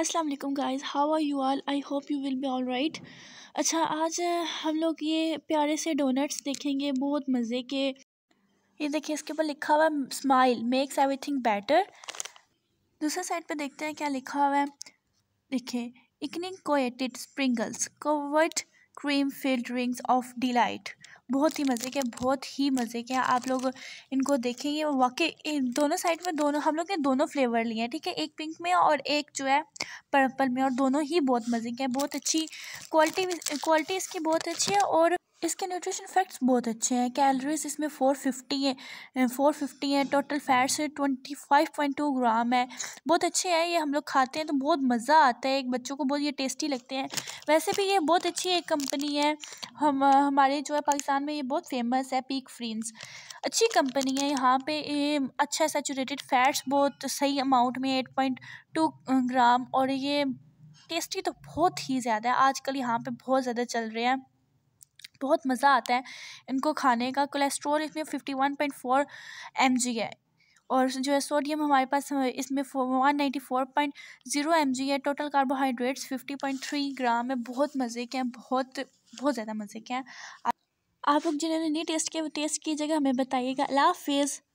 अस्सलाम वालेकुम guys how are you all I hope you will be all right अच्छा आज हम लोग ये प्यारे से डोनट्स देखेंगे बहुत मज़े के ये देखिए इसके ऊपर लिखा हुआ है स्माइल मेक्स एवरीथिंग बेटर दूसरे साइड पे देखते हैं क्या लिखा हुआ है देखिए icing coated sprinkles covered cream filled rings of delight बहुत ही मज़े के बहुत ही मज़े के आप लोग इनको देखेंगे वाकई दोनों साइड में दोनों हम लोग ने दोनों फ्लेवर लिए हैं ठीक है एक पिंक में और एक जो है पर्पल में और दोनों ही बहुत मज़े के हैं बहुत अच्छी क्वालिटी क्वालिटी इसकी बहुत अच्छी है और इसके न्यूट्रिशन फैक्ट्स बहुत अच्छे हैं कैलोरीज इसमें फ़ोर फिफ्टी है फ़ोर फिफ्टी है total fats twenty five point two gram है बहुत अच्छे हैं ये हम लोग खाते हैं तो बहुत मज़ा आता है एक बच्चों को बहुत ये टेस्टी लगते हैं वैसे भी ये बहुत अच्छी एक कंपनी है हम हमारे जो है पाकिस्तान में ये बहुत फेमस है पीक फ्रीन्स अच्छी कंपनी है यहाँ पे अच्छा सेचूरेटेड फैट्स बहुत सही अमाउंट में एट पॉइंट टू ग्राम और ये टेस्टी तो बहुत ही ज़्यादा है आजकल यहाँ पर बहुत ज़्यादा चल रहे हैं बहुत मज़ा आता है इनको खाने का कोलेस्ट्रॉल इसमें fifty one point four M G है और जो है सोडियम हमारे पास इसमें one ninety four point zero M G है total carbohydrates fifty point three gram है बहुत मज़े के हैं बहुत बहुत ज़्यादा मज़े के हैं आप लोग जिन्होंने नहीं टेस्ट किया वो टेस्ट कीजिएगा हमें बताइएगा अला